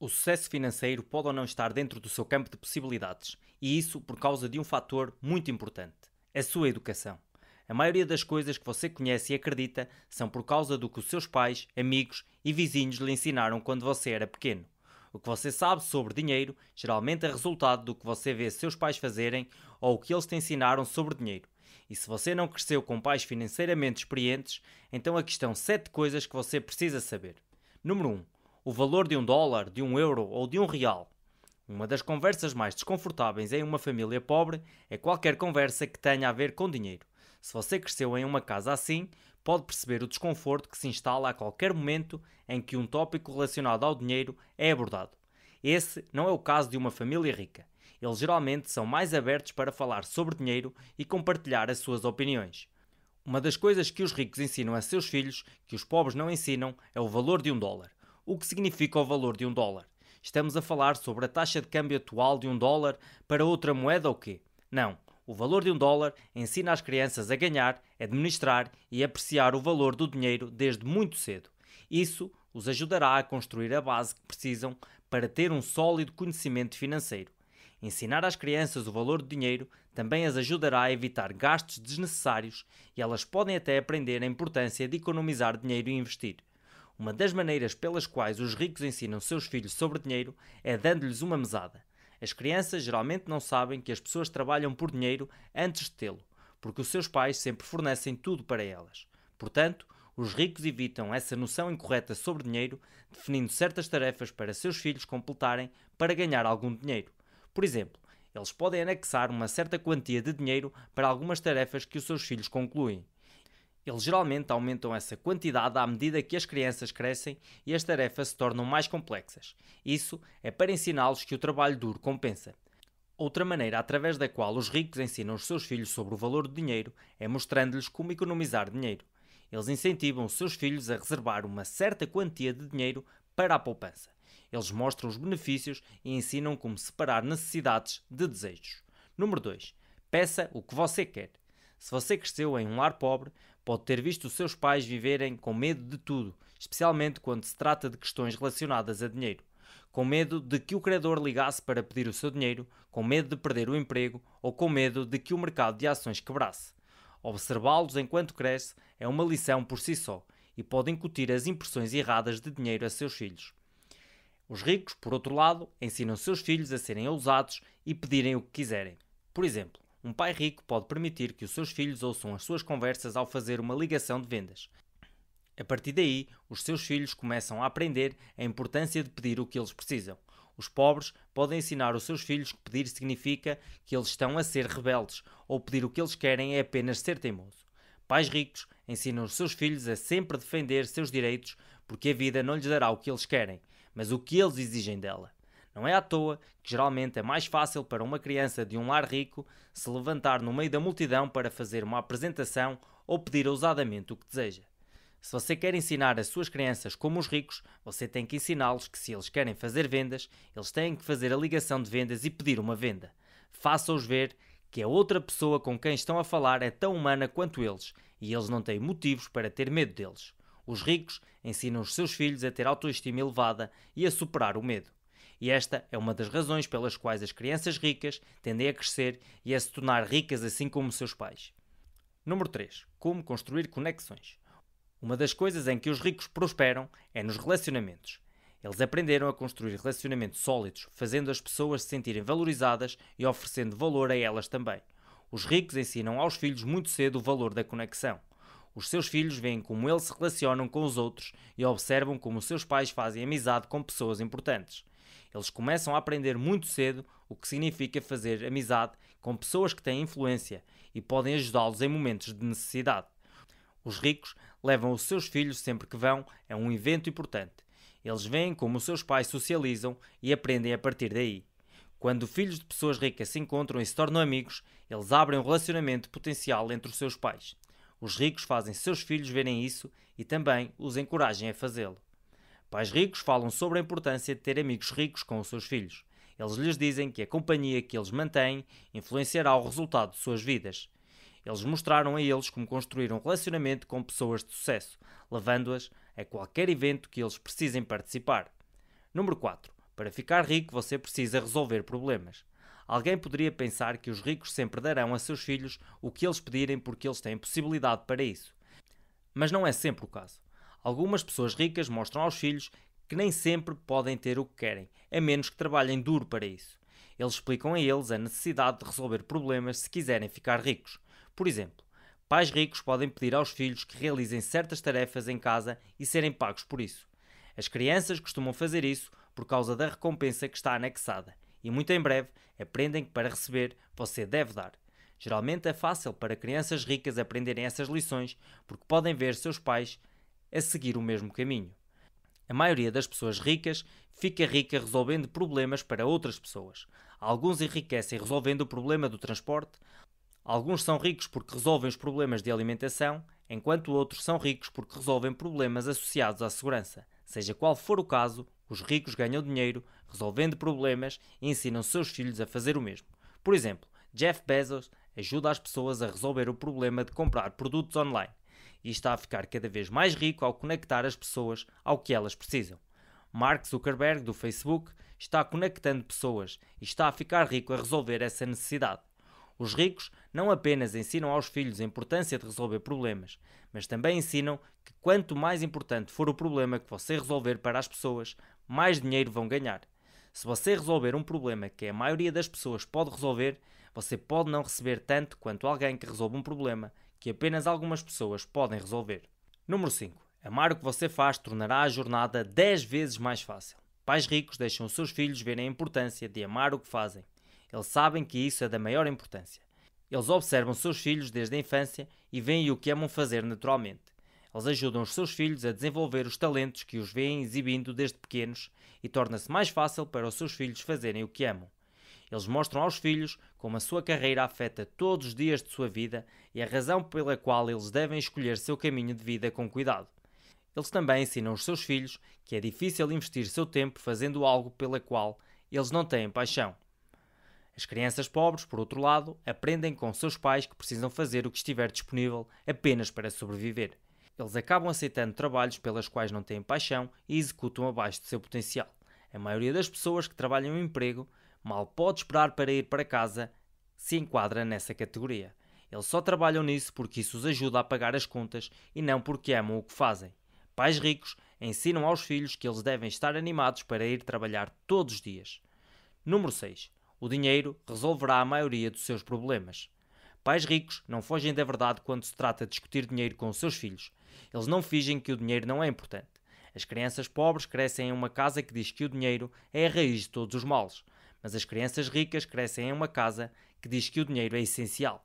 O sucesso financeiro pode ou não estar dentro do seu campo de possibilidades, e isso por causa de um fator muito importante: a sua educação. A maioria das coisas que você conhece e acredita são por causa do que os seus pais, amigos e vizinhos lhe ensinaram quando você era pequeno. O que você sabe sobre dinheiro geralmente é resultado do que você vê seus pais fazerem ou o que eles te ensinaram sobre dinheiro. E se você não cresceu com pais financeiramente experientes, então aqui estão 7 coisas que você precisa saber. Número 1. Um, o valor de um dólar, de um euro ou de um real. Uma das conversas mais desconfortáveis em uma família pobre é qualquer conversa que tenha a ver com dinheiro. Se você cresceu em uma casa assim, pode perceber o desconforto que se instala a qualquer momento em que um tópico relacionado ao dinheiro é abordado. Esse não é o caso de uma família rica. Eles geralmente são mais abertos para falar sobre dinheiro e compartilhar as suas opiniões. Uma das coisas que os ricos ensinam a seus filhos que os pobres não ensinam é o valor de um dólar o que significa o valor de um dólar. Estamos a falar sobre a taxa de câmbio atual de um dólar para outra moeda ou quê? Não. O valor de um dólar ensina as crianças a ganhar, administrar e apreciar o valor do dinheiro desde muito cedo. Isso os ajudará a construir a base que precisam para ter um sólido conhecimento financeiro. Ensinar às crianças o valor do dinheiro também as ajudará a evitar gastos desnecessários e elas podem até aprender a importância de economizar dinheiro e investir. Uma das maneiras pelas quais os ricos ensinam seus filhos sobre dinheiro é dando-lhes uma mesada. As crianças geralmente não sabem que as pessoas trabalham por dinheiro antes de tê-lo, porque os seus pais sempre fornecem tudo para elas. Portanto, os ricos evitam essa noção incorreta sobre dinheiro, definindo certas tarefas para seus filhos completarem para ganhar algum dinheiro. Por exemplo, eles podem anexar uma certa quantia de dinheiro para algumas tarefas que os seus filhos concluem. Eles geralmente aumentam essa quantidade à medida que as crianças crescem e as tarefas se tornam mais complexas. Isso é para ensiná-los que o trabalho duro compensa. Outra maneira através da qual os ricos ensinam os seus filhos sobre o valor do dinheiro é mostrando-lhes como economizar dinheiro. Eles incentivam os seus filhos a reservar uma certa quantia de dinheiro para a poupança. Eles mostram os benefícios e ensinam como separar necessidades de desejos. Número 2. Peça o que você quer. Se você cresceu em um lar pobre, pode ter visto os seus pais viverem com medo de tudo, especialmente quando se trata de questões relacionadas a dinheiro. Com medo de que o credor ligasse para pedir o seu dinheiro, com medo de perder o emprego ou com medo de que o mercado de ações quebrasse. Observá-los enquanto cresce é uma lição por si só e pode incutir as impressões erradas de dinheiro a seus filhos. Os ricos, por outro lado, ensinam seus filhos a serem ousados e pedirem o que quiserem. Por exemplo, um pai rico pode permitir que os seus filhos ouçam as suas conversas ao fazer uma ligação de vendas. A partir daí, os seus filhos começam a aprender a importância de pedir o que eles precisam. Os pobres podem ensinar os seus filhos que pedir significa que eles estão a ser rebeldes, ou pedir o que eles querem é apenas ser teimoso. Pais ricos ensinam os seus filhos a sempre defender seus direitos, porque a vida não lhes dará o que eles querem, mas o que eles exigem dela. Não é à toa que geralmente é mais fácil para uma criança de um lar rico se levantar no meio da multidão para fazer uma apresentação ou pedir ousadamente o que deseja. Se você quer ensinar as suas crianças como os ricos, você tem que ensiná-los que se eles querem fazer vendas, eles têm que fazer a ligação de vendas e pedir uma venda. Faça-os ver que a outra pessoa com quem estão a falar é tão humana quanto eles e eles não têm motivos para ter medo deles. Os ricos ensinam os seus filhos a ter autoestima elevada e a superar o medo. E esta é uma das razões pelas quais as crianças ricas tendem a crescer e a se tornar ricas assim como seus pais. Número 3. Como construir conexões. Uma das coisas em que os ricos prosperam é nos relacionamentos. Eles aprenderam a construir relacionamentos sólidos, fazendo as pessoas se sentirem valorizadas e oferecendo valor a elas também. Os ricos ensinam aos filhos muito cedo o valor da conexão. Os seus filhos veem como eles se relacionam com os outros e observam como os seus pais fazem amizade com pessoas importantes. Eles começam a aprender muito cedo o que significa fazer amizade com pessoas que têm influência e podem ajudá-los em momentos de necessidade. Os ricos levam os seus filhos sempre que vão a um evento importante. Eles veem como os seus pais socializam e aprendem a partir daí. Quando filhos de pessoas ricas se encontram e se tornam amigos, eles abrem um relacionamento potencial entre os seus pais. Os ricos fazem seus filhos verem isso e também os encorajam a fazê-lo. Pais ricos falam sobre a importância de ter amigos ricos com os seus filhos. Eles lhes dizem que a companhia que eles mantêm influenciará o resultado de suas vidas. Eles mostraram a eles como construir um relacionamento com pessoas de sucesso, levando-as a qualquer evento que eles precisem participar. Número 4. Para ficar rico, você precisa resolver problemas. Alguém poderia pensar que os ricos sempre darão a seus filhos o que eles pedirem porque eles têm possibilidade para isso. Mas não é sempre o caso. Algumas pessoas ricas mostram aos filhos que nem sempre podem ter o que querem, a menos que trabalhem duro para isso. Eles explicam a eles a necessidade de resolver problemas se quiserem ficar ricos. Por exemplo, pais ricos podem pedir aos filhos que realizem certas tarefas em casa e serem pagos por isso. As crianças costumam fazer isso por causa da recompensa que está anexada e muito em breve aprendem que para receber você deve dar. Geralmente é fácil para crianças ricas aprenderem essas lições porque podem ver seus pais a seguir o mesmo caminho. A maioria das pessoas ricas fica rica resolvendo problemas para outras pessoas. Alguns enriquecem resolvendo o problema do transporte, alguns são ricos porque resolvem os problemas de alimentação, enquanto outros são ricos porque resolvem problemas associados à segurança. Seja qual for o caso, os ricos ganham dinheiro resolvendo problemas e ensinam seus filhos a fazer o mesmo. Por exemplo, Jeff Bezos ajuda as pessoas a resolver o problema de comprar produtos online e está a ficar cada vez mais rico ao conectar as pessoas ao que elas precisam. Mark Zuckerberg, do Facebook, está conectando pessoas e está a ficar rico a resolver essa necessidade. Os ricos não apenas ensinam aos filhos a importância de resolver problemas, mas também ensinam que quanto mais importante for o problema que você resolver para as pessoas, mais dinheiro vão ganhar. Se você resolver um problema que a maioria das pessoas pode resolver, você pode não receber tanto quanto alguém que resolve um problema que apenas algumas pessoas podem resolver. Número 5. Amar o que você faz tornará a jornada 10 vezes mais fácil. Pais ricos deixam os seus filhos verem a importância de amar o que fazem. Eles sabem que isso é da maior importância. Eles observam seus filhos desde a infância e veem o que amam fazer naturalmente. Eles ajudam os seus filhos a desenvolver os talentos que os veem exibindo desde pequenos e torna-se mais fácil para os seus filhos fazerem o que amam. Eles mostram aos filhos como a sua carreira afeta todos os dias de sua vida e a razão pela qual eles devem escolher seu caminho de vida com cuidado. Eles também ensinam os seus filhos que é difícil investir seu tempo fazendo algo pela qual eles não têm paixão. As crianças pobres, por outro lado, aprendem com seus pais que precisam fazer o que estiver disponível apenas para sobreviver. Eles acabam aceitando trabalhos pelas quais não têm paixão e executam abaixo do seu potencial. A maioria das pessoas que trabalham em um emprego mal pode esperar para ir para casa, se enquadra nessa categoria. Eles só trabalham nisso porque isso os ajuda a pagar as contas e não porque amam o que fazem. Pais ricos ensinam aos filhos que eles devem estar animados para ir trabalhar todos os dias. Número 6. O dinheiro resolverá a maioria dos seus problemas. Pais ricos não fogem da verdade quando se trata de discutir dinheiro com os seus filhos. Eles não fingem que o dinheiro não é importante. As crianças pobres crescem em uma casa que diz que o dinheiro é a raiz de todos os males mas as crianças ricas crescem em uma casa que diz que o dinheiro é essencial.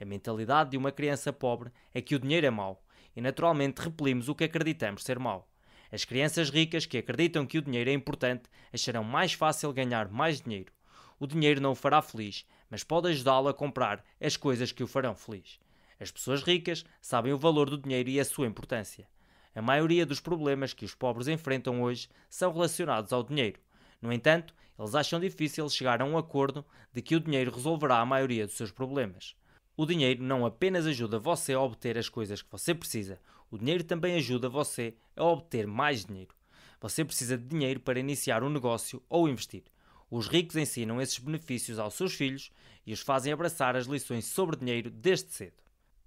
A mentalidade de uma criança pobre é que o dinheiro é mau e naturalmente repelimos o que acreditamos ser mau. As crianças ricas que acreditam que o dinheiro é importante acharão mais fácil ganhar mais dinheiro. O dinheiro não o fará feliz, mas pode ajudá-lo a comprar as coisas que o farão feliz. As pessoas ricas sabem o valor do dinheiro e a sua importância. A maioria dos problemas que os pobres enfrentam hoje são relacionados ao dinheiro. No entanto, eles acham difícil chegar a um acordo de que o dinheiro resolverá a maioria dos seus problemas. O dinheiro não apenas ajuda você a obter as coisas que você precisa, o dinheiro também ajuda você a obter mais dinheiro. Você precisa de dinheiro para iniciar um negócio ou investir. Os ricos ensinam esses benefícios aos seus filhos e os fazem abraçar as lições sobre dinheiro desde cedo.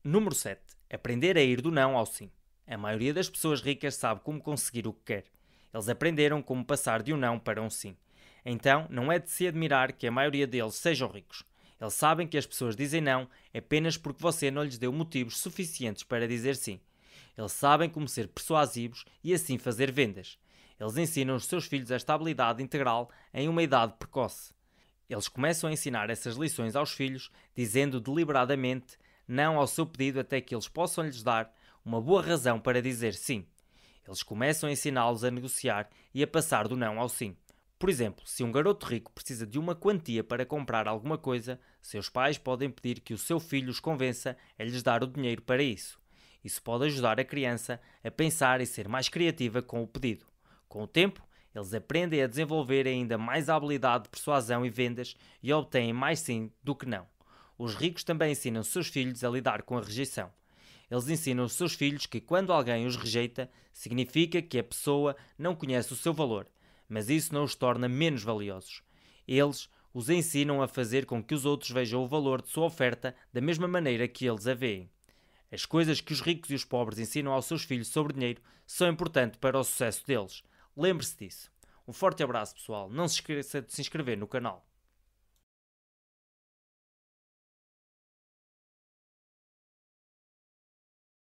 Número 7. Aprender a ir do não ao sim. A maioria das pessoas ricas sabe como conseguir o que quer, eles aprenderam como passar de um não para um sim. Então, não é de se admirar que a maioria deles sejam ricos. Eles sabem que as pessoas dizem não apenas porque você não lhes deu motivos suficientes para dizer sim. Eles sabem como ser persuasivos e assim fazer vendas. Eles ensinam os seus filhos a estabilidade integral em uma idade precoce. Eles começam a ensinar essas lições aos filhos, dizendo deliberadamente não ao seu pedido até que eles possam lhes dar uma boa razão para dizer sim. Eles começam a ensiná-los a negociar e a passar do não ao sim. Por exemplo, se um garoto rico precisa de uma quantia para comprar alguma coisa, seus pais podem pedir que o seu filho os convença a lhes dar o dinheiro para isso. Isso pode ajudar a criança a pensar e ser mais criativa com o pedido. Com o tempo, eles aprendem a desenvolver ainda mais a habilidade de persuasão e vendas e obtêm mais sim do que não. Os ricos também ensinam seus filhos a lidar com a rejeição. Eles ensinam os seus filhos que quando alguém os rejeita, significa que a pessoa não conhece o seu valor, mas isso não os torna menos valiosos. Eles os ensinam a fazer com que os outros vejam o valor de sua oferta da mesma maneira que eles a veem. As coisas que os ricos e os pobres ensinam aos seus filhos sobre dinheiro são importantes para o sucesso deles. Lembre-se disso. Um forte abraço, pessoal. Não se esqueça de se inscrever no canal.